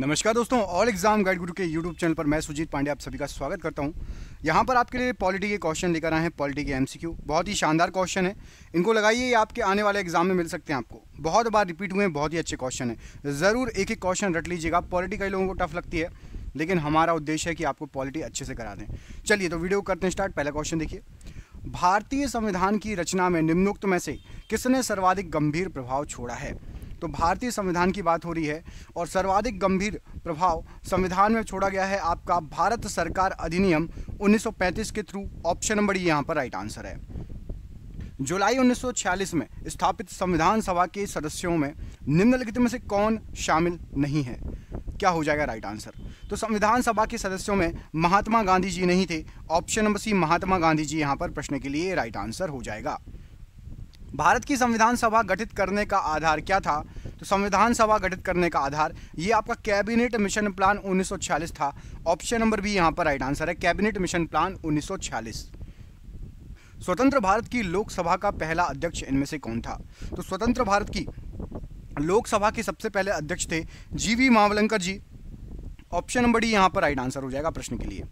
नमस्कार दोस्तों all exam guide गुरु के यूट्यूब चैनल पर मैं सुजीत पांडे आप सभी का स्वागत करता हूं यहां पर आपके लिए पॉलिटी के क्वेश्चन लेकर आए हैं पॉलिटी के एमसीक्यू बहुत ही शानदार क्वेश्चन है इनको लगाइए ये आपके आने वाले एग्जाम में मिल सकते हैं आपको बहुत बार रिपीट हुए हैं बहुत ही अच्छे क्वेश्चन है ज़रूर एक एक क्वेश्चन रट लीजिएगा पॉलिटी कई लोगों को टफ लगती है लेकिन हमारा उद्देश्य है कि आपको पॉलिटी अच्छे से करा दें चलिए तो वीडियो करते हैं स्टार्ट पहला क्वेश्चन देखिए भारतीय संविधान की रचना में निम्नोक्त में से किसने सर्वाधिक गंभीर प्रभाव छोड़ा है तो भारतीय संविधान की बात हो रही है और सर्वाधिक गंभीर प्रभाव संविधान में छोड़ा गया है आपका भारत सरकार अधिनियम 1935 के थ्रू ऑप्शन नंबर ये यहाँ पर राइट आंसर है जुलाई 1946 में स्थापित संविधान सभा के सदस्यों में निम्नलिखित में से कौन शामिल नहीं है क्या हो जाएगा राइट आंसर तो संविधान सभा के सदस्यों में महात्मा गांधी जी नहीं थे option number C Mahatma Gandhi ji यहां पर प्रश्न के लिए राइट आंसर हो जाएगा भारत की संविधान सभा गठित करने का आधार क्या था तो संविधान सभा गठित करने का आधार ये आपका कैबिनेट मिशन प्लान 1946 था ऑप्शन नंबर बी यहाँ पर राइट आंसर है कैबिनेट मिशन प्लान 1946 स्वतंत्र भारत की लोकसभा का पहला अध्यक्ष इनमें से कौन था तो स्वतंत्र भारत की लोकसभा के सबसे पहले अध्यक्ष थे G V Mavalankar ji option number D यहाँ पर राइट आंसर हो जाएगा प्रश्न के लिए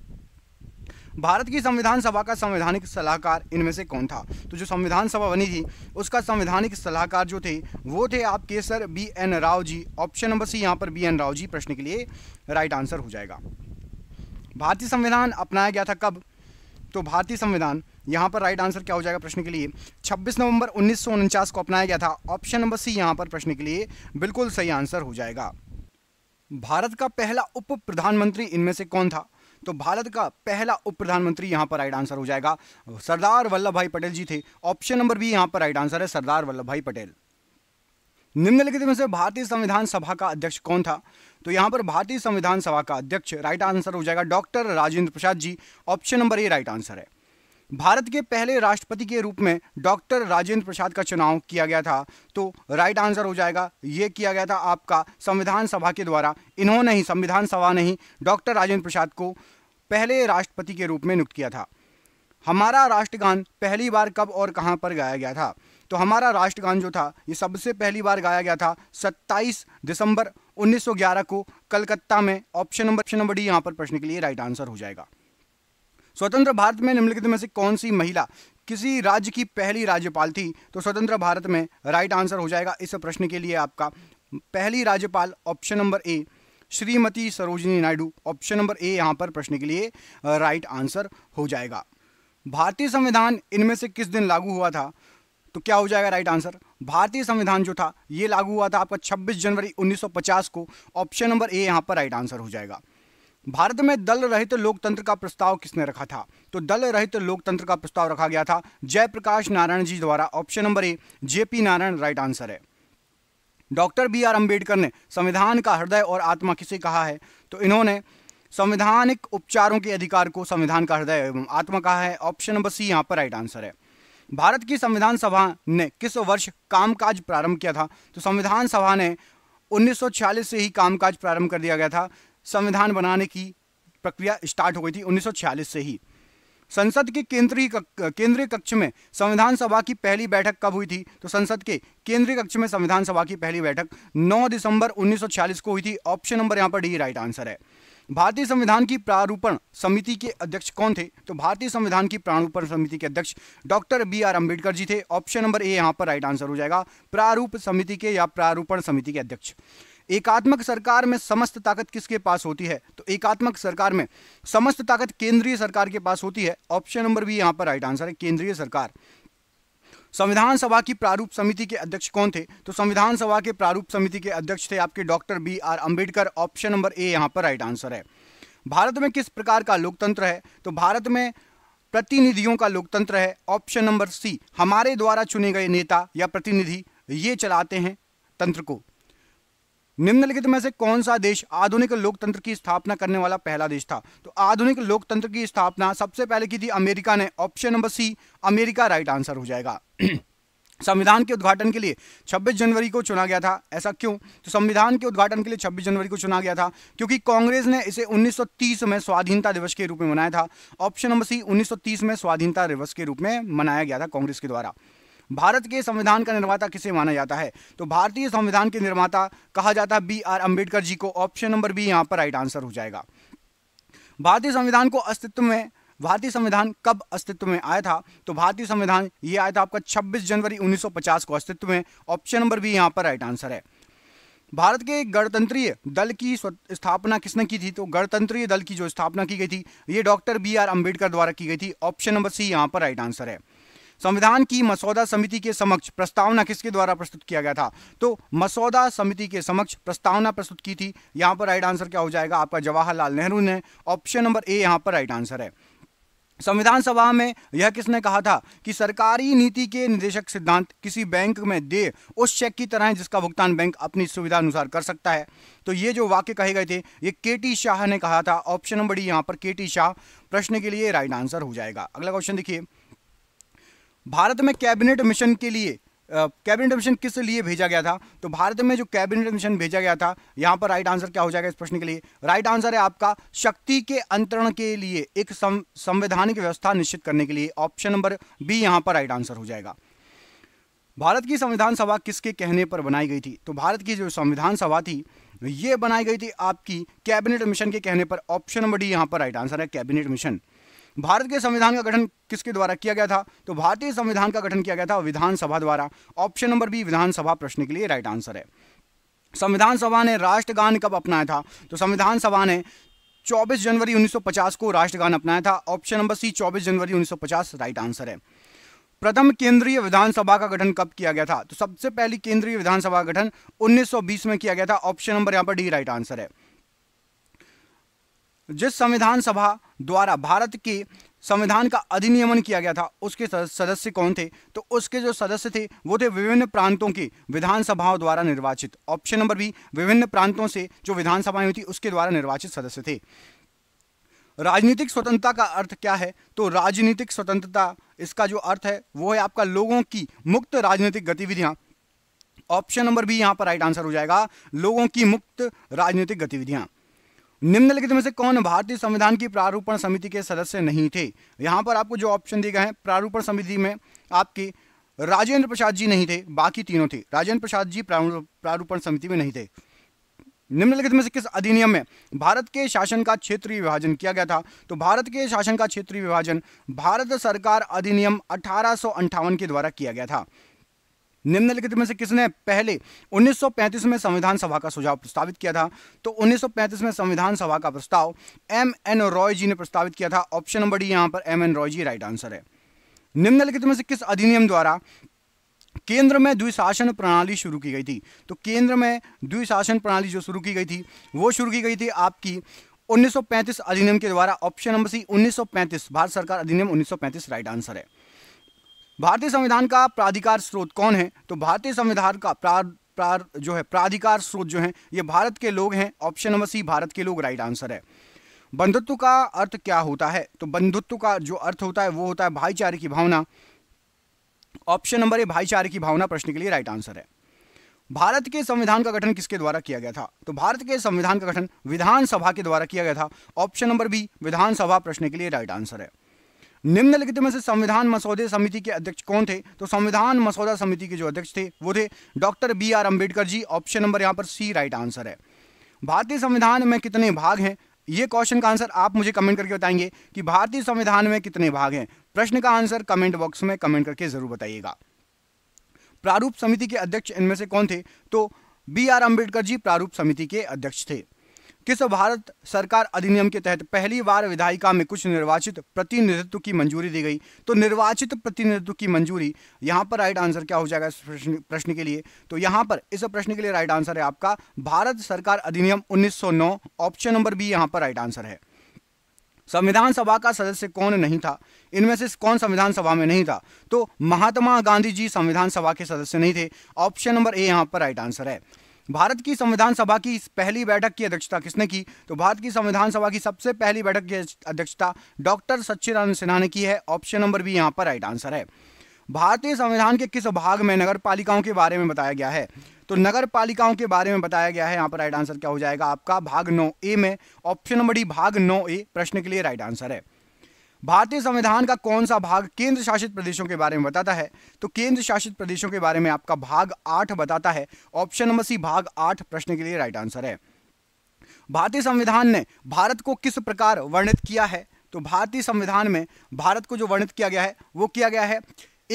भारत की संविधान सभा का संवैधानिक सलाहकार इनमें से कौन था तो जो संविधान सभा बनी थी उसका संवैधानिक सलाहकार जो थे वो थे आपके sir B N Rau ji option number C यहाँ पर बी एन राव जी प्रश्न के लिए राइट आंसर हो जाएगा भारतीय संविधान अपनाया गया था कब तो भारतीय संविधान यहाँ पर राइट आंसर क्या हो जाएगा प्रश्न के लिए 26 नवंबर उन्नीस को अपनाया गया था ऑप्शन नंबर सी यहाँ पर प्रश्न के लिए बिल्कुल सही आंसर हो जाएगा भारत का पहला उप प्रधानमंत्री इनमें से कौन था तो भारत का पहला उप प्रधानमंत्री यहां पर राइट आंसर हो जाएगा सरदार वल्लभ भाई पटेल जी थे ऑप्शन नंबर भी यहां पर राइट आंसर है सरदार वल्लभ भाई पटेल निम्नलिखित में से भारतीय संविधान सभा का अध्यक्ष कौन था तो यहां पर भारतीय संविधान सभा का अध्यक्ष राइट आंसर हो जाएगा doctor Rajendra Prasad ji option number A right answer है भारत के पहले राष्ट्रपति के रूप में डॉक्टर राजेंद्र प्रसाद का चुनाव किया गया था तो राइट आंसर हो जाएगा ये किया गया था आपका संविधान सभा के द्वारा इन्होंने ही संविधान सभा ने ही डॉक्टर राजेंद्र प्रसाद को पहले राष्ट्रपति के रूप में नियुक्त किया था हमारा राष्ट्रगान पहली बार कब और कहां पर गाया गया था तो हमारा राष्ट्रगान जो था ये सबसे पहली बार गाया गया था 27 दिसंबर 1911 को कलकत्ता में option number option number D यहाँ पर प्रश्न के लिए राइट आंसर हो जाएगा स्वतंत्र भारत में निम्नलिखित में से कौन सी महिला किसी राज्य की पहली राज्यपाल थी तो स्वतंत्र भारत में राइट आंसर हो जाएगा इस प्रश्न के लिए आपका पहली राज्यपाल option number A Shrimati Sarojini Naidu option number A यहाँ पर प्रश्न के लिए राइट आंसर हो जाएगा भारतीय संविधान इनमें से किस दिन लागू हुआ था तो क्या हो जाएगा राइट आंसर भारतीय संविधान जो था ये लागू हुआ था आपका 26 जनवरी 1950 को ऑप्शन नंबर ए यहाँ पर राइट आंसर हो जाएगा भारत में दल रहित लोकतंत्र का प्रस्ताव किसने रखा था तो दल रहित लोकतंत्र का प्रस्ताव रखा गया था जयप्रकाश नारायण जी द्वारा option number A JP Narayan right answer है डॉक्टर बी आर अम्बेडकर ने संविधान का हृदय और आत्मा किसे कहा है तो इन्होंने संविधानिक उपचारों के अधिकार को संविधान का हृदय एवं आत्मा कहा है ऑप्शन नंबर सी यहाँ पर राइट आंसर है भारत की संविधान सभा ने किस वर्ष कामकाज प्रारंभ किया था तो संविधान सभा ने 1946 से ही कामकाज प्रारंभ कर दिया गया था संविधान बनाने की प्रक्रिया स्टार्ट हो गई थी 1946 से ही संसद के केंद्रीय केंद्रीय कक्ष में संविधान सभा की पहली बैठक कब हुई थी तो संसद के केंद्रीय कक्ष में संविधान सभा की पहली बैठक 9 दिसंबर 1946 को हुई थी ऑप्शन नंबर यहाँ पर डी राइट आंसर है भारतीय संविधान की प्रारूपण समिति के अध्यक्ष कौन थे तो भारतीय संविधान की प्रारूपण समिति के अध्यक्ष doctor B R Ambedkar ji थे ऑप्शन नंबर ए यहाँ पर राइट आंसर हो जाएगा प्रारूप समिति के या प्रारूपण समिति के अध्यक्ष एकात्मक सरकार में समस्त ताकत किसके पास होती है तो एकात्मक सरकार में समस्त ताकत केंद्रीय सरकार के पास होती है ऑप्शन नंबर भी यहाँ पर राइट आंसर है केंद्रीय सरकार संविधान सभा की प्रारूप समिति के अध्यक्ष कौन थे तो संविधान सभा के प्रारूप समिति के अध्यक्ष थे आपके doctor B R Ambedkar option number A यहाँ पर राइट आंसर है भारत में किस प्रकार का लोकतंत्र है तो भारत में प्रतिनिधियों का लोकतंत्र है ऑप्शन नंबर सी हमारे द्वारा चुने गए नेता या प्रतिनिधि ये चलाते हैं तंत्र को निम्नलिखित में से कौन सा देश आधुनिक लोकतंत्र की स्थापना करने वाला पहला देश था तो आधुनिक लोकतंत्र की स्थापना सबसे पहले की थी अमेरिका ने option number C America right answer हो जाएगा संविधान के उद्घाटन के लिए 26 जनवरी को चुना गया था ऐसा क्यों तो संविधान के उद्घाटन के लिए 26 जनवरी को चुना गया था क्योंकि कांग्रेस ने इसे 1930 में स्वाधीनता दिवस के रूप में मनाया था ऑप्शन नंबर सी 1930 में स्वाधीनता दिवस के रूप में मनाया गया था कांग्रेस के द्वारा भारत के संविधान का निर्माता किसे माना जाता है तो भारतीय संविधान के निर्माता कहा जाता है बी आर अम्बेडकर जी को ऑप्शन नंबर बी यहाँ पर राइट आंसर हो जाएगा भारतीय संविधान को अस्तित्व में भारतीय संविधान कब अस्तित्व में आया था तो भारतीय संविधान ये आया था आपका 26 जनवरी 1950 को अस्तित्व में ऑप्शन नंबर बी यहाँ पर राइट आंसर है भारत के गणतंत्रीय दल की स्थापना किसने की थी तो गणतंत्रीय दल की जो स्थापना की गई थी ये डॉक्टर बी आर अम्बेडकर द्वारा की गई थी ऑप्शन नंबर सी यहाँ पर राइट आंसर है संविधान की मसौदा समिति के समक्ष प्रस्तावना किसके द्वारा प्रस्तुत किया गया था तो मसौदा समिति के समक्ष प्रस्तावना प्रस्तुत की थी यहां पर राइट आंसर क्या हो जाएगा आपका जवाहरलाल नेहरू ने ऑप्शन नंबर ए यहां पर राइट आंसर है संविधान सभा में यह किसने कहा था कि सरकारी नीति के निदेशक सिद्धांत किसी बैंक में दे उस चेक की तरह है जिसका भुगतान बैंक अपनी सुविधा अनुसार कर सकता है तो ये जो वाक्य कहे गए थे ये के टी शाह ने कहा था ऑप्शन नंबर डी यहाँ पर के टी शाह प्रश्न के लिए राइट आंसर हो जाएगा अगला क्वेश्चन देखिए भारत में कैबिनेट मिशन के लिए कैबिनेट मिशन किस लिए भेजा गया था तो भारत में जो कैबिनेट मिशन भेजा गया था यहाँ पर राइट आंसर क्या हो जाएगा इस प्रश्न के लिए राइट आंसर है आपका शक्ति के अंतरण के लिए एक सं, संवैधानिक व्यवस्था निश्चित करने के लिए ऑप्शन नंबर बी यहाँ पर राइट आंसर हो जाएगा भारत की संविधान सभा किसके कहने पर बनाई गई थी तो भारत की जो संविधान सभा थी ये बनाई गई थी आपकी कैबिनेट मिशन के कहने पर ऑप्शन नंबर डी यहाँ पर राइट आंसर है कैबिनेट मिशन भारत के संविधान का गठन किसके द्वारा किया गया था तो भारतीय संविधान का गठन किया गया था विधानसभा द्वारा ऑप्शन नंबर बी विधानसभा प्रश्न के लिए राइट आंसर है संविधान सभा ने राष्ट्रगान कब अपनाया था तो संविधान सभा ने 24 जनवरी 1950 को राष्ट्रगान अपनाया था ऑप्शन नंबर सी 24 जनवरी 1950 राइट आंसर है प्रथम केंद्रीय विधानसभा का गठन कब किया गया था तो सबसे पहली केंद्रीय विधानसभा का गठन 1920 में किया गया था ऑप्शन नंबर यहाँ पर डी राइट आंसर है जिस संविधान सभा द्वारा भारत के संविधान का अधिनियमन किया गया था उसके सदस्य कौन थे तो उसके जो सदस्य थे वो थे विभिन्न प्रांतों की विधानसभाओं द्वारा निर्वाचित ऑप्शन नंबर बी विभिन्न प्रांतों से जो विधानसभाएं हुई थी उसके द्वारा निर्वाचित सदस्य थे राजनीतिक स्वतंत्रता का अर्थ क्या है तो राजनीतिक स्वतंत्रता इसका जो अर्थ है वो है आपका लोगों की मुक्त राजनीतिक गतिविधियां ऑप्शन नंबर बी यहां पर राइट आंसर हो जाएगा लोगों की मुक्त राजनीतिक गतिविधियां निम्नलिखित में से कौन भारतीय संविधान की प्रारूपण समिति के सदस्य नहीं थे यहाँ पर आपको जो ऑप्शन दिए गए हैं प्रारूपण समिति में आपके राजेंद्र प्रसाद जी नहीं थे बाकी तीनों थे राजेंद्र प्रसाद जी प्रारूपण समिति में नहीं थे निम्नलिखित में से किस अधिनियम में भारत के शासन का क्षेत्रीय विभाजन किया गया था तो भारत के शासन का क्षेत्रीय विभाजन भारत सरकार अधिनियम अठारह के द्वारा किया गया था निम्नलिखित में से किसने पहले 1935 में संविधान सभा का सुझाव प्रस्तावित किया था तो 1935 में संविधान सभा का प्रस्ताव एम एन रॉय जी ने प्रस्तावित किया था ऑप्शन नंबर डी यहाँ पर M N Roy ji right answer है निम्नलिखित में से किस अधिनियम द्वारा केंद्र में द्विशासन प्रणाली शुरू की गई थी तो केंद्र में द्विशासन प्रणाली जो शुरू की गई थी वो शुरू की गई थी आपकी 1935 अधिनियम के द्वारा ऑप्शन नंबर सी 1935 भारत सरकार अधिनियम 1935 राइट आंसर है भारतीय संविधान का प्राधिकार स्रोत कौन है तो भारतीय संविधान का प्रा प्रार जो है प्राधिकार स्रोत जो है ये भारत के लोग हैं ऑप्शन नंबर सी भारत के लोग राइट आंसर है बंधुत्व का अर्थ क्या होता है तो बंधुत्व का जो अर्थ होता है वो होता है भाईचारे की भावना ऑप्शन नंबर ए भाईचारे की भावना प्रश्न के लिए राइट आंसर है भारत के संविधान का गठन किसके द्वारा किया गया था तो भारत के संविधान का गठन विधानसभा के द्वारा किया गया था ऑप्शन नंबर बी विधानसभा प्रश्न के लिए राइट आंसर है निम्नलिखित में से संविधान मसौदे समिति के अध्यक्ष कौन थे तो संविधान मसौदा समिति के जो अध्यक्ष थे वो थे doctor B R Ambedkar ji option number यहाँ पर सी राइट आंसर है भारतीय संविधान में कितने भाग हैं ये क्वेश्चन का आंसर आप मुझे कमेंट करके बताएंगे कि भारतीय संविधान में कितने भाग हैं प्रश्न का आंसर कमेंट बॉक्स में कमेंट करके जरूर बताइएगा प्रारूप समिति के अध्यक्ष इनमें से कौन थे तो बी आर अम्बेडकर जी प्रारूप समिति के अध्यक्ष थे किस भारत सरकार अधिनियम के तहत पहली बार विधायिका में कुछ निर्वाचित प्रतिनिधित्व की मंजूरी दी गई तो निर्वाचित प्रतिनिधित्व की मंजूरी यहाँ पर राइट आंसर क्या हो जाएगा इस प्रश्न के लिए तो यहाँ पर इस प्रश्न के लिए राइट आंसर है आपका भारत सरकार अधिनियम 1909 ऑप्शन नंबर बी यहाँ पर राइट आंसर है संविधान सभा का सदस्य कौन नहीं था इनमें से कौन संविधान सभा में नहीं था तो महात्मा गांधी जी संविधान सभा के सदस्य नहीं थे ऑप्शन नंबर ए यहाँ पर राइट आंसर है भारत की संविधान सभा की इस पहली बैठक की अध्यक्षता किसने की तो भारत की संविधान सभा की सबसे पहली बैठक की अध्यक्षता डॉक्टर सच्चिदानंद सिन्हा ने की है ऑप्शन नंबर भी यहाँ पर राइट आंसर है भारतीय संविधान के किस भाग में नगर पालिकाओं के बारे में बताया गया है तो नगर पालिकाओं के बारे में बताया गया है यहाँ पर राइट आंसर क्या हो जाएगा आपका भाग नौ ए में ऑप्शन नंबर डी भाग नौ ए प्रश्न के लिए राइट आंसर है भारतीय संविधान का कौन सा भाग केंद्र शासित प्रदेशों के बारे में बताता है तो केंद्र शासित प्रदेशों के बारे में आपका भाग आठ बताता है ऑप्शन नंबर सी भाग आठ प्रश्न के लिए राइट आंसर है भारतीय संविधान ने भारत को किस प्रकार वर्णित किया है तो भारतीय संविधान में भारत को जो वर्णित किया गया है वो किया गया है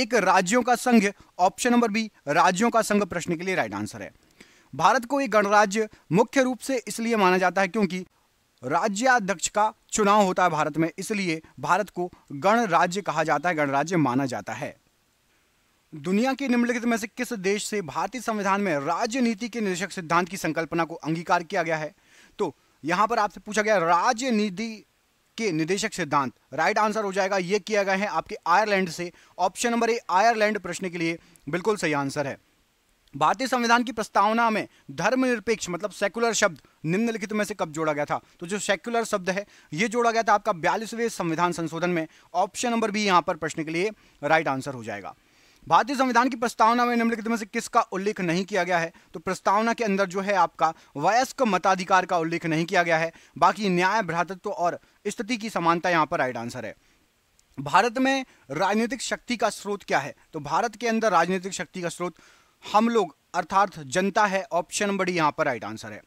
एक राज्यों का संघ ऑप्शन नंबर बी राज्यों का संघ प्रश्न के लिए राइट आंसर है भारत को एक गणराज्य मुख्य रूप से इसलिए माना जाता है क्योंकि राज्याध्यक्ष का चुनाव होता है भारत में इसलिए भारत को गणराज्य कहा जाता है गणराज्य माना जाता है दुनिया के निम्नलिखित में से किस देश से भारतीय संविधान में राजनीति के निदेशक सिद्धांत की संकल्पना को अंगीकार किया गया है तो यहां पर आपसे पूछा गया राजनीति के निदेशक सिद्धांत राइट आंसर हो जाएगा यह किया गया है आपके आयरलैंड से ऑप्शन नंबर ए आयरलैंड प्रश्न के लिए बिल्कुल सही आंसर है भारतीय संविधान की प्रस्तावना में धर्मनिरपेक्ष मतलब सेकुलर शब्द निम्नलिखित में से कब जोड़ा गया था तो जो सेक्युलर शब्द है ये जोड़ा गया था आपका बयालीसवें संविधान संशोधन में ऑप्शन नंबर भी यहाँ पर प्रश्न के लिए राइट आंसर हो जाएगा भारतीय संविधान की प्रस्तावना में निम्नलिखित में से किसका उल्लेख नहीं किया गया है तो प्रस्तावना के अंदर जो है आपका वयस्क मताधिकार का उल्लेख नहीं किया गया है बाकी न्याय भ्रातृत्व और स्थिति की समानता यहाँ पर राइट आंसर है भारत में राजनीतिक शक्ति का स्रोत क्या है तो भारत के अंदर राजनीतिक शक्ति का स्रोत हम लोग अर्थात जनता है ऑप्शन नंबर डी यहाँ पर राइट आंसर है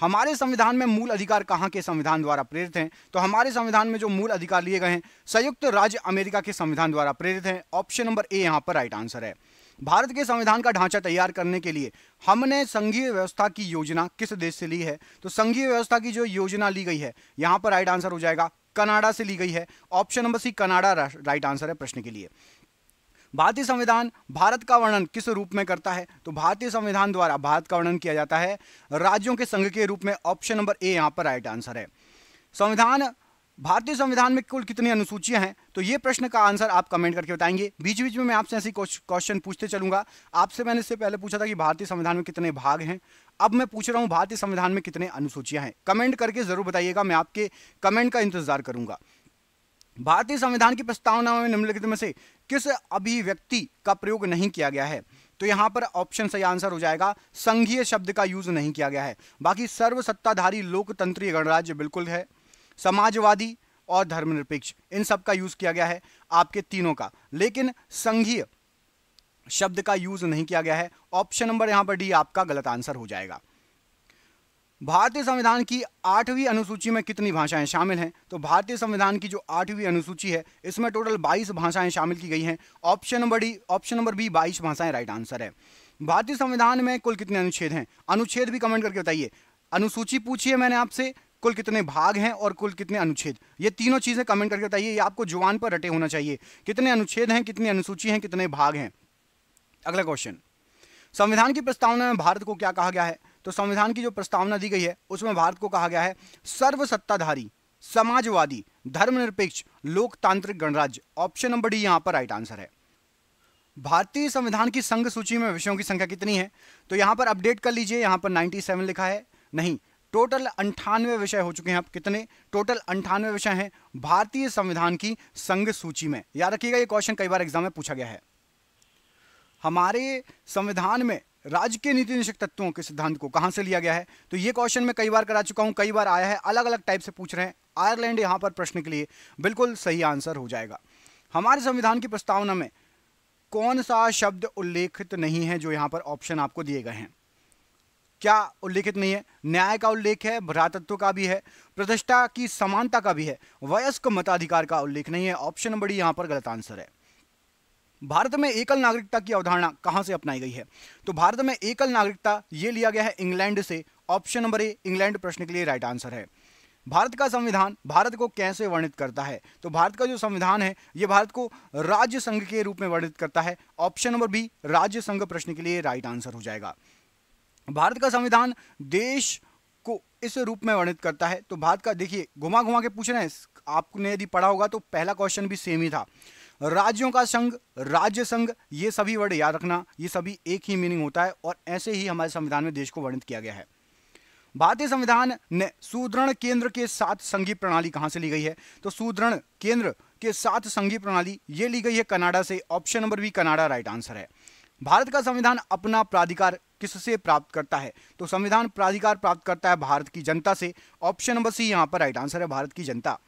हमारे संविधान में मूल अधिकार कहाँ के संविधान द्वारा प्रेरित हैं तो हमारे संविधान में जो मूल अधिकार लिए गए हैं संयुक्त राज्य अमेरिका के संविधान द्वारा प्रेरित हैं ऑप्शन नंबर ए यहाँ पर राइट आंसर है भारत के संविधान का ढांचा तैयार करने के लिए हमने संघीय व्यवस्था की योजना किस देश से ली है तो संघीय व्यवस्था की जो योजना ली गई है यहाँ पर राइट आंसर हो जाएगा कनाडा से ली गई है option number C Canada right answer है प्रश्न के लिए भारतीय संविधान भारत का वर्णन किस रूप में करता है तो भारतीय संविधान द्वारा भारत का वर्णन किया जाता है राज्यों के संघ के रूप में ऑप्शन नंबर ए यहाँ पर राइट आंसर है संविधान भारतीय संविधान में कुल कितनी अनुसूचियां हैं तो ये प्रश्न का आंसर आप कमेंट करके बताएंगे बीच बीच में मैं आपसे ऐसी क्वेश्चन पूछते चलूंगा आपसे मैंने इससे पहले पूछा था कि भारतीय संविधान में कितने भाग हैं अब मैं पूछ रहा हूं भारतीय संविधान में कितने अनुसूचियां हैं कमेंट करके जरूर बताइएगा मैं आपके कमेंट का इंतजार करूंगा भारतीय संविधान की प्रस्तावना में निम्नलिखित में से किस अभिव्यक्ति का प्रयोग नहीं किया गया है तो यहां पर ऑप्शन सही आंसर हो जाएगा संघीय शब्द का यूज नहीं किया गया है बाकी सर्वसत्ताधारी लोकतंत्रीय गणराज्य बिल्कुल है समाजवादी और धर्मनिरपेक्ष इन सब का यूज किया गया है आपके तीनों का लेकिन संघीय शब्द का यूज नहीं किया गया है ऑप्शन नंबर यहां पर डी आपका गलत आंसर हो जाएगा भारतीय संविधान की आठवीं अनुसूची में कितनी भाषाएं शामिल हैं तो भारतीय संविधान की जो आठवीं अनुसूची है इसमें टोटल 22 भाषाएं शामिल की गई हैं option number D option number B 22 भाषाएं राइट आंसर है भारतीय संविधान में कुल कितने अनुच्छेद हैं अनुच्छेद भी कमेंट करके बताइए अनुसूची पूछिए मैंने आपसे कुल कितने भाग हैं और कुल कितने अनुच्छेद ये तीनों चीज़ें कमेंट करके बताइए ये आपको जुबान पर रटे होना चाहिए कितने अनुच्छेद हैं कितनी अनुसूची हैं कितने भाग हैं अगला क्वेश्चन संविधान की प्रस्तावना में भारत को क्या कहा गया है तो संविधान की जो प्रस्तावना दी गई है उसमें भारत को कहा गया है सर्वसत्ताधारी समाजवादी धर्मनिरपेक्ष लोकतांत्रिक गणराज्य ऑप्शन नंबर डी यहां पर राइट आंसर है भारतीय संविधान की संघ सूची में विषयों की संख्या कितनी है तो यहां पर अपडेट कर लीजिए यहां पर 97 लिखा है नहीं टोटल अंठानवे विषय हो चुके हैं अब कितने टोटल अंठानवे विषय हैं भारतीय संविधान की संघ सूची में याद रखिएगा ये क्वेश्चन कई बार एग्जाम में पूछा गया है हमारे संविधान में राज्य के नीति निश्चित तत्वों के सिद्धांत को कहां से लिया गया है तो ये क्वेश्चन मैं कई बार करा चुका हूं कई बार आया है अलग अलग टाइप से पूछ रहे हैं आयरलैंड यहां पर प्रश्न के लिए बिल्कुल सही आंसर हो जाएगा हमारे संविधान की प्रस्तावना में कौन सा शब्द उल्लेखित नहीं है जो यहां पर ऑप्शन आपको दिए गए हैं क्या उल्लेखित नहीं है न्याय का उल्लेख है भ्रातत्व का भी है प्रतिष्ठा की समानता का भी है वयस्क मताधिकार का उल्लेख नहीं है ऑप्शन बड़ी यहां पर गलत आंसर है भारत में एकल नागरिकता की अवधारणा कहां से अपनाई गई है तो भारत में एकल नागरिकता ये लिया गया है इंग्लैंड से ऑप्शन नंबर ए इंग्लैंड प्रश्न के लिए राइट आंसर है भारत का संविधान भारत को कैसे वर्णित करता है तो भारत का जो संविधान है ये भारत को राज्य संघ के रूप में वर्णित करता है ऑप्शन नंबर बी राज्य संघ प्रश्न के लिए राइट आंसर हो जाएगा भारत का संविधान देश को इस रूप में वर्णित करता है तो भारत का देखिए घुमा घुमा के पूछ रहे हैं आपने यदि पढ़ा होगा तो पहला क्वेश्चन भी सेम ही था राज्यों का संघ राज्य संघ ये सभी वर्ड याद रखना ये सभी एक ही मीनिंग होता है और ऐसे ही हमारे संविधान में देश को वर्णित किया गया है भारतीय संविधान ने सुदृढ़ केंद्र के साथ संघीय प्रणाली कहां से ली गई है तो सुदृढ़ केंद्र के साथ संघीय प्रणाली ये ली गई है कनाडा से option number B Canada right answer है भारत का संविधान अपना प्राधिकार किससे प्राप्त करता है तो संविधान प्राधिकार प्राप्त करता है भारत की जनता से ऑप्शन नंबर सी यहाँ पर राइट आंसर है भारत की जनता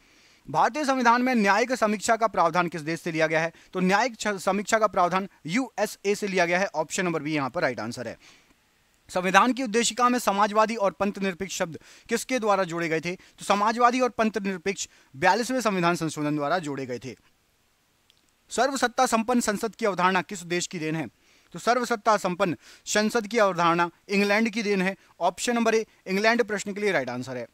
भारतीय संविधान में न्यायिक समीक्षा का प्रावधान किस देश से लिया गया है तो न्यायिक समीक्षा का प्रावधान यूएसए से लिया गया है ऑप्शन नंबर बी यहां पर राइट आंसर है संविधान की उद्देशिका में समाजवादी और पंथ निरपेक्ष शब्द किसके द्वारा जोड़े गए थे तो समाजवादी और पंथ निरपेक्ष बयालीसवें संविधान संशोधन द्वारा जोड़े गए थे सर्वसत्ता संपन्न संसद की अवधारणा किस देश की देन है तो सर्वसत्ता संपन्न संसद की अवधारणा इंग्लैंड की देन है ऑप्शन नंबर ए इंग्लैंड प्रश्न के लिए राइट आंसर है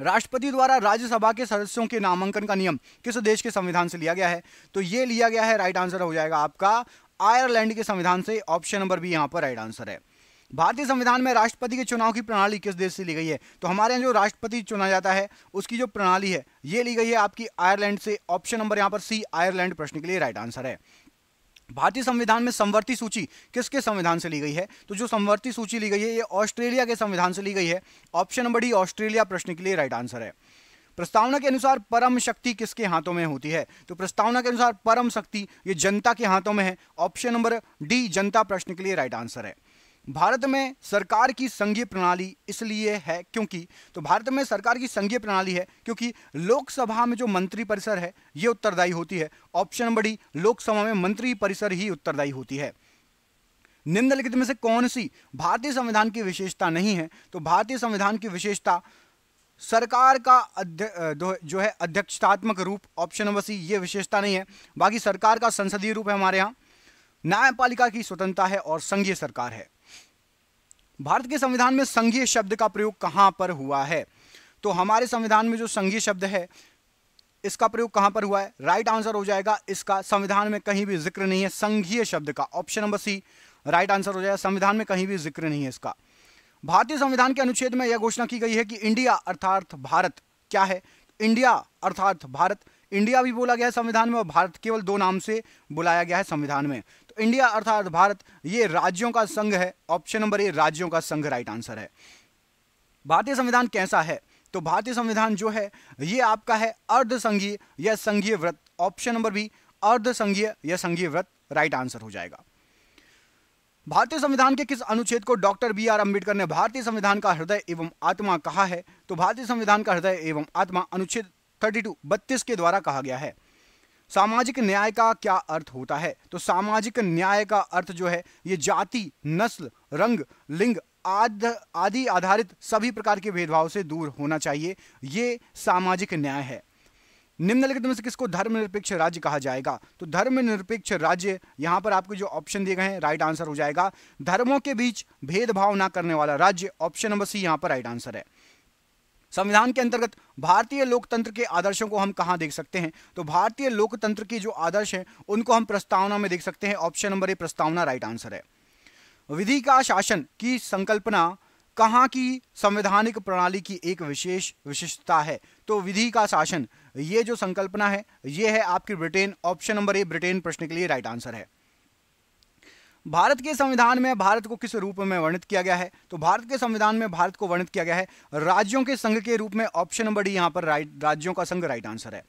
राष्ट्रपति द्वारा राज्यसभा के सदस्यों के नामांकन का नियम किस देश के संविधान से लिया गया है तो ये लिया गया है राइट आंसर हो जाएगा आपका आयरलैंड के संविधान से ऑप्शन नंबर भी यहाँ पर राइट आंसर है भारतीय संविधान में राष्ट्रपति के चुनाव की प्रणाली किस देश से ली गई है तो हमारे यहाँ जो राष्ट्रपति चुना जाता है उसकी जो प्रणाली है ये ली गई है आपकी आयरलैंड से ऑप्शन नंबर यहाँ पर सी आयरलैंड प्रश्न के लिए राइट आंसर है भारतीय संविधान में संवर्ती सूची किसके संविधान से ली गई है तो जो संवर्ती सूची ली गई है ये ऑस्ट्रेलिया के संविधान से ली गई है ऑप्शन नंबर डी ऑस्ट्रेलिया प्रश्न के लिए राइट आंसर है प्रस्तावना के अनुसार परम शक्ति किसके हाथों में होती है तो प्रस्तावना के अनुसार परम शक्ति ये जनता के हाथों में है ऑप्शन नंबर डी जनता प्रश्न के लिए राइट आंसर है भारत में सरकार की संघीय प्रणाली इसलिए है क्योंकि तो भारत में सरकार की संघीय प्रणाली है क्योंकि लोकसभा में जो मंत्री परिसर है ये उत्तरदायी होती है ऑप्शन नंबर डी लोकसभा में मंत्री परिसर ही उत्तरदायी होती है निम्नलिखित में से कौन सी भारतीय संविधान की विशेषता नहीं है तो भारतीय संविधान की विशेषता सरकार का जो है अध्यक्षतात्मक रूप ऑप्शन नंबर सी ये विशेषता नहीं है बाकी सरकार का संसदीय रूप है हमारे यहाँ न्यायपालिका की स्वतंत्रता है और संघीय सरकार है भारत के संविधान में संघीय शब्द का प्रयोग कहाँ पर हुआ है तो हमारे संविधान में जो संघीय शब्द है इसका प्रयोग कहां पर हुआ है राइट आंसर हो जाएगा इसका संविधान में कहीं भी जिक्र नहीं है संघीय शब्द का option number C right answer हो जाएगा संविधान में कहीं भी जिक्र नहीं है इसका भारतीय संविधान के अनुच्छेद में यह घोषणा की गई है कि इंडिया अर्थात भारत क्या है इंडिया अर्थात भारत इंडिया भी बोला गया है संविधान में और भारत केवल दो नाम से बुलाया गया है संविधान में तो इंडिया अर्थात भारत ये राज्यों का संघ है ऑप्शन नंबर ए राज्यों का संघ राइट आंसर है भारतीय संविधान कैसा है तो भारतीय संविधान जो है ये आपका है अर्ध संघीय या संघीय व्रत ऑप्शन नंबर बी अर्धसंघीय या संघीय व्रत राइट आंसर हो जाएगा भारतीय संविधान के किस अनुच्छेद को डॉक्टर बी आर अंबेडकर ने भारतीय संविधान का हृदय एवं आत्मा कहा है तो भारतीय संविधान का हृदय एवं आत्मा अनुच्छेद 32 32 के द्वारा कहा गया है सामाजिक न्याय का क्या अर्थ होता है तो सामाजिक न्याय का अर्थ जो है ये जाति नस्ल रंग लिंग आदि आदि आधारित सभी प्रकार के भेदभाव से दूर होना चाहिए ये सामाजिक न्याय है निम्नलिखित में से किसको धर्मनिरपेक्ष राज्य कहा जाएगा तो धर्मनिरपेक्ष राज्य यहाँ पर आपको जो ऑप्शन दिए गए हैं राइट आंसर हो जाएगा धर्मों के बीच भेदभाव ना करने वाला राज्य ऑप्शन नंबर सी यहाँ पर राइट आंसर है संविधान के अंतर्गत भारतीय लोकतंत्र के आदर्शों को हम कहाँ देख सकते हैं तो भारतीय लोकतंत्र की जो आदर्श हैं उनको हम प्रस्तावना में देख सकते हैं ऑप्शन नंबर ए प्रस्तावना राइट आंसर है विधि का शासन की संकल्पना कहाँ की संवैधानिक प्रणाली की एक विशेष विशिष्टता है तो विधि का शासन ये जो संकल्पना है ये है आपकी Britain option number A Britain प्रश्न के लिए राइट आंसर है भारत के संविधान में भारत को किस रूप में वर्णित किया गया है तो भारत के संविधान में भारत को वर्णित किया गया है राज्यों के संघ के रूप में ऑप्शन नंबर डी यहाँ पर राइट राज्यों का संघ राइट आंसर है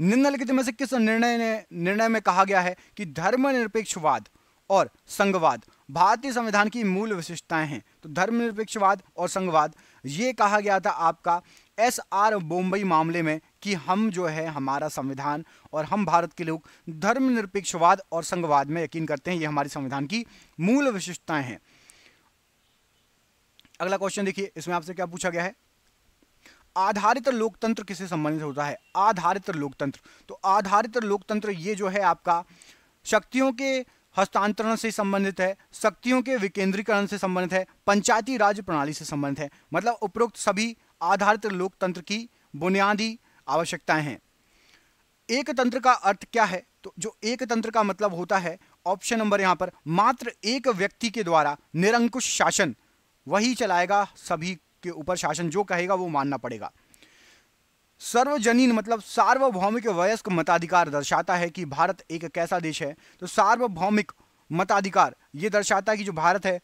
निम्नलिखित में से किस निर्णय ने निर्णय में कहा गया है कि धर्मनिरपेक्षवाद और संघवाद भारतीय संविधान की मूल विशेषताएं हैं तो धर्मनिरपेक्षवाद और संघवाद ये कहा गया था आपका एस आर बोम्बई मामले में कि हम जो है हमारा संविधान और हम भारत के लोग धर्मनिरपेक्षवाद और संघवाद में यकीन करते हैं ये हमारे संविधान की मूल विशिष्टताएं हैं अगला क्वेश्चन देखिए इसमें आपसे क्या पूछा गया है आधारित लोकतंत्र किससे संबंधित होता है आधारित लोकतंत्र तो आधारित लोकतंत्र ये जो है आपका शक्तियों के हस्तांतरण से संबंधित है शक्तियों के विकेंद्रीकरण से संबंधित है पंचायती राज प्रणाली से संबंधित है मतलब उपरोक्त सभी आधारित लोकतंत्र की बुनियादी आवश्यकताएं हैं एक तंत्र का अर्थ क्या है तो जो एक तंत्र का मतलब होता है ऑप्शन नंबर यहां पर मात्र एक व्यक्ति के द्वारा निरंकुश शासन वही चलाएगा सभी के ऊपर शासन जो कहेगा वो मानना पड़ेगा सर्वजनीन मतलब सार्वभौमिक वयस्क मताधिकार दर्शाता है कि भारत एक कैसा देश है तो सार्वभौमिक मताधिकार ये दर्शाता है कि जो भारत है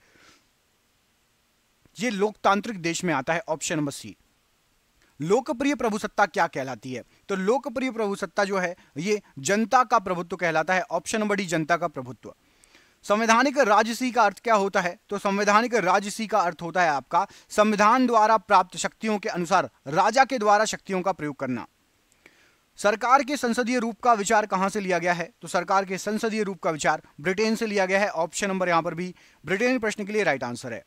ये लोकतांत्रिक देश में आता है ऑप्शन नंबर सी लोकप्रिय प्रभुसत्ता क्या कहलाती है तो लोकप्रिय प्रभुसत्ता जो है ये जनता का प्रभुत्व कहलाता है ऑप्शन नंबर डी जनता का प्रभुत्व संवैधानिक राजसी का अर्थ क्या होता है तो संवैधानिक राजसी का अर्थ होता है आपका संविधान द्वारा प्राप्त शक्तियों के अनुसार राजा के द्वारा शक्तियों का प्रयोग करना सरकार के संसदीय रूप का विचार कहां से लिया गया है तो सरकार के संसदीय रूप का विचार ब्रिटेन से लिया गया है ऑप्शन नंबर यहां पर भी ब्रिटेन प्रश्न के लिए राइट आंसर है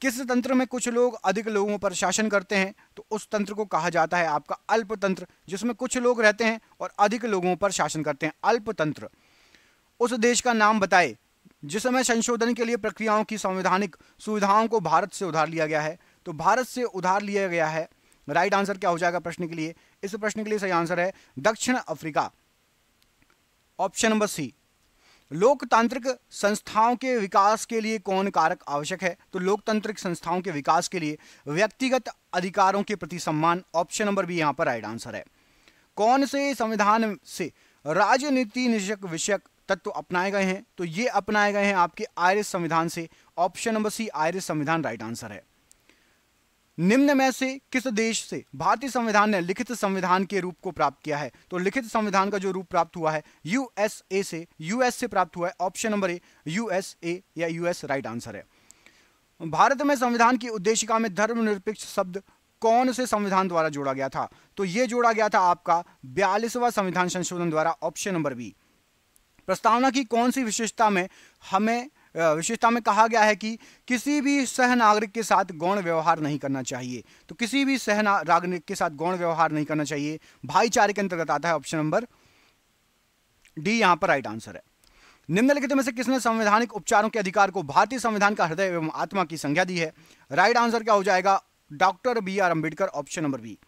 किस तंत्र में कुछ लोग अधिक लोगों पर शासन करते हैं तो उस तंत्र को कहा जाता है आपका अल्पतंत्र जिसमें कुछ लोग रहते हैं और अधिक लोगों पर शासन करते हैं अल्पतंत्र उस देश का नाम बताए जिसमें संशोधन के लिए प्रक्रियाओं की संवैधानिक सुविधाओं को भारत से उधार लिया गया है तो भारत से उधार लिया गया है राइट आंसर क्या हो जाएगा प्रश्न के लिए इस प्रश्न के लिए सही आंसर है दक्षिण अफ्रीका ऑप्शन नंबर सी लोकतांत्रिक संस्थाओं के विकास के लिए कौन कारक आवश्यक है तो लोकतांत्रिक संस्थाओं के विकास के लिए व्यक्तिगत अधिकारों के प्रति सम्मान ऑप्शन नंबर बी यहाँ पर राइट आंसर है कौन से संविधान से राजनीति निषक विषयक तत्व अपनाए गए हैं तो ये अपनाए गए हैं आपके आयरिस संविधान से ऑप्शन नंबर सी आयरिस संविधान राइट आंसर है निम्न में से किस देश से भारतीय संविधान ने लिखित संविधान के रूप को प्राप्त किया है तो लिखित संविधान का जो रूप प्राप्त हुआ है यूएसए से यूएस से प्राप्त हुआ है ऑप्शन नंबर ए यूएसए या यूएस राइट आंसर है भारत में संविधान की उद्देशिका में धर्मनिरपेक्ष शब्द कौन से संविधान द्वारा जोड़ा गया था तो यह जोड़ा गया था आपका बयालीसवा संविधान संशोधन द्वारा ऑप्शन नंबर बी प्रस्तावना की कौन सी विशेषता में हमें विशेषता में कहा गया है कि किसी भी सहनागरिक के साथ गौण व्यवहार नहीं करना चाहिए तो किसी भी सहनागरिक के साथ गौण व्यवहार नहीं करना चाहिए भाईचारे के अंतर्गत आता है ऑप्शन नंबर डी यहां पर राइट आंसर है निम्नलिखित में से किसने संवैधानिक उपचारों के अधिकार को भारतीय संविधान का हृदय एवं आत्मा की संज्ञा दी है राइट आंसर क्या हो जाएगा doctor B R Ambedkar option number B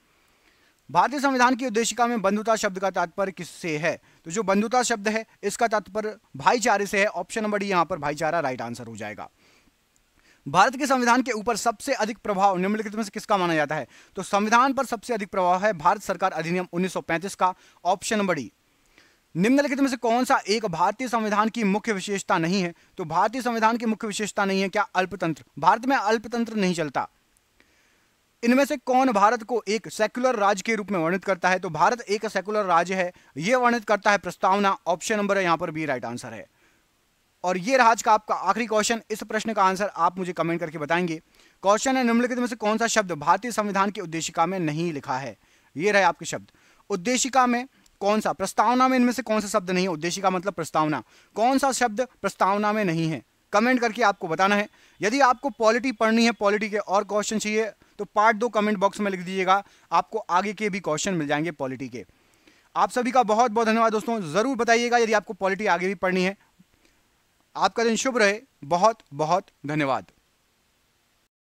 भारतीय संविधान की उद्देशिका में बंधुता शब्द का तात्पर्य किससे है तो जो बंधुता शब्द है इसका तात्पर्य भाईचारे से है ऑप्शन नंबर डी यहां पर भाईचारा राइट आंसर हो जाएगा भारत के संविधान के ऊपर सबसे अधिक प्रभाव निम्नलिखित में से किसका माना जाता है तो संविधान पर सबसे अधिक प्रभाव है भारत सरकार अधिनियम उन्नीस का ऑप्शन नंबर डी निम्नलिखित में से कौन सा एक भारतीय संविधान की मुख्य विशेषता नहीं है तो भारतीय संविधान की मुख्य विशेषता नहीं है क्या अल्पतंत्र भारत में अल्पतंत्र नहीं चलता इनमें से कौन भारत को एक सेक्युलर राज्य के रूप में वर्णित करता है तो भारत एक सेक्युलर राज्य है यह वर्णित करता है प्रस्तावना ऑप्शन नंबर यहां पर बी राइट आंसर है और ये रहा का आपका आखिरी क्वेश्चन इस प्रश्न का आंसर आप मुझे कमेंट करके बताएंगे क्वेश्चन है निम्नलिखित में से कौन सा शब्द भारतीय संविधान की उद्देशिका में नहीं लिखा है ये रहे आपके शब्द उद्देशिका में कौन सा प्रस्तावना में इनमें से कौन सा शब्द नहीं है उद्देशिका मतलब प्रस्तावना कौन सा शब्द प्रस्तावना में नहीं है कमेंट करके आपको बताना है यदि आपको पॉलिटी पढ़नी है पॉलिटी के और क्वेश्चन चाहिए तो पार्ट दो कमेंट बॉक्स में लिख दीजिएगा आपको आगे के भी क्वेश्चन मिल जाएंगे पॉलिटी के आप सभी का बहुत बहुत धन्यवाद दोस्तों ज़रूर बताइएगा यदि आपको पॉलिटी आगे भी पढ़नी है आपका दिन शुभ रहे बहुत बहुत धन्यवाद